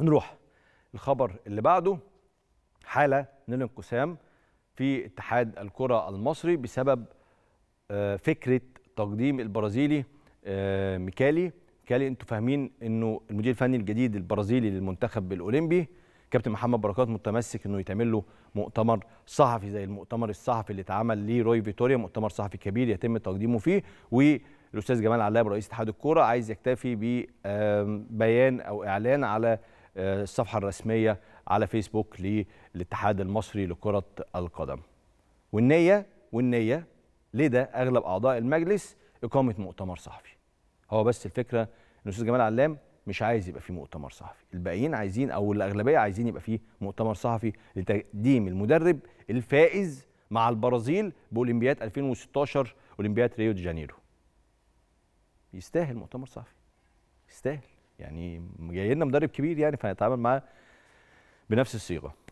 نروح الخبر اللي بعده حاله من الانقسام في اتحاد الكره المصري بسبب آه، فكره تقديم البرازيلي آه، ميكالي ميكالي انتوا فاهمين انه المدير الفني الجديد البرازيلي للمنتخب الاولمبي كابتن محمد بركات متمسك انه يتعمل له مؤتمر صحفي زي المؤتمر الصحفي اللي اتعمل ليه روي فيتوريا مؤتمر صحفي كبير يتم تقديمه فيه والاستاذ جمال علاب رئيس اتحاد الكوره عايز يكتفي ببيان او اعلان على آه، الصفحه الرسميه على فيسبوك للاتحاد المصري لكره القدم والنيه والنيه لدى اغلب اعضاء المجلس اقامه مؤتمر صحفي هو بس الفكره ان الاستاذ جمال علام مش عايز يبقى فيه مؤتمر صحفي الباقيين عايزين او الاغلبيه عايزين يبقى فيه مؤتمر صحفي لتقديم المدرب الفائز مع البرازيل باولمبياد 2016 اولمبياد ريو دي جانيرو يستاهل مؤتمر صحفي يستاهل يعني جاي لنا مدرب كبير يعني فهنتعامل معاه بنفس الصيغه